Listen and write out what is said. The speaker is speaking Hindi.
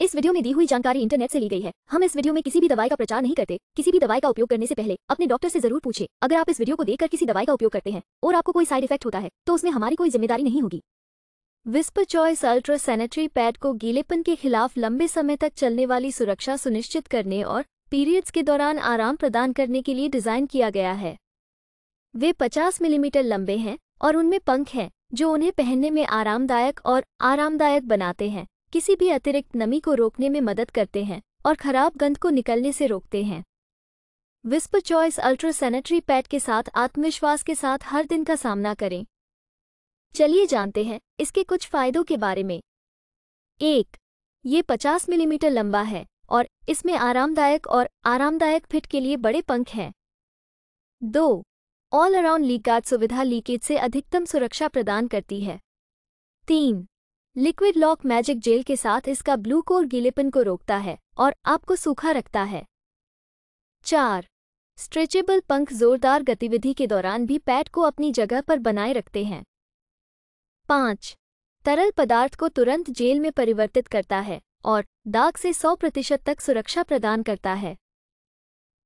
इस वीडियो में दी हुई जानकारी इंटरनेट से ली गई है हम इस वीडियो में किसी भी दवाई का प्रचार नहीं करते किसी भी दवाई का उपयोग करने से पहले अपने डॉक्टर से जरूर पूछे अगर आप इस वीडियो को देखकर किसी दवाई का उपयोग करते हैं और आपको कोई साइड इफेक्ट होता है तो उसमें हमारी कोई जिम्मेदारी नहीं होगी Whisper choice ultra sanitary pad को गीलेपन के खिलाफ लंबे समय तक चलने वाली सुरक्षा सुनिश्चित करने और पीरियड्स के दौरान आराम प्रदान करने के लिए डिज़ाइन किया गया है वे 50 मिलीमीटर लंबे हैं और उनमें पंख हैं जो उन्हें पहनने में आरामदायक और आरामदायक बनाते हैं किसी भी अतिरिक्त नमी को रोकने में मदद करते हैं और खराब गंध को निकलने से रोकते हैं विस्प चॉइस अल्ट्रा पैड के साथ आत्मविश्वास के साथ हर दिन का सामना करें चलिए जानते हैं इसके कुछ फायदों के बारे में एक ये 50 मिलीमीटर लंबा है और इसमें आरामदायक और आरामदायक फिट के लिए बड़े पंख हैं दो ऑल अराउंड लीक गार्ड सुविधा लीकेज से अधिकतम सुरक्षा प्रदान करती है तीन लिक्विड लॉक मैजिक जेल के साथ इसका ब्लू कोर गीलेपन को रोकता है और आपको सूखा रखता है चार स्ट्रेचेबल पंख जोरदार गतिविधि के दौरान भी पैट को अपनी जगह पर बनाए रखते हैं पाँच तरल पदार्थ को तुरंत जेल में परिवर्तित करता है और दाग से 100 प्रतिशत तक सुरक्षा प्रदान करता है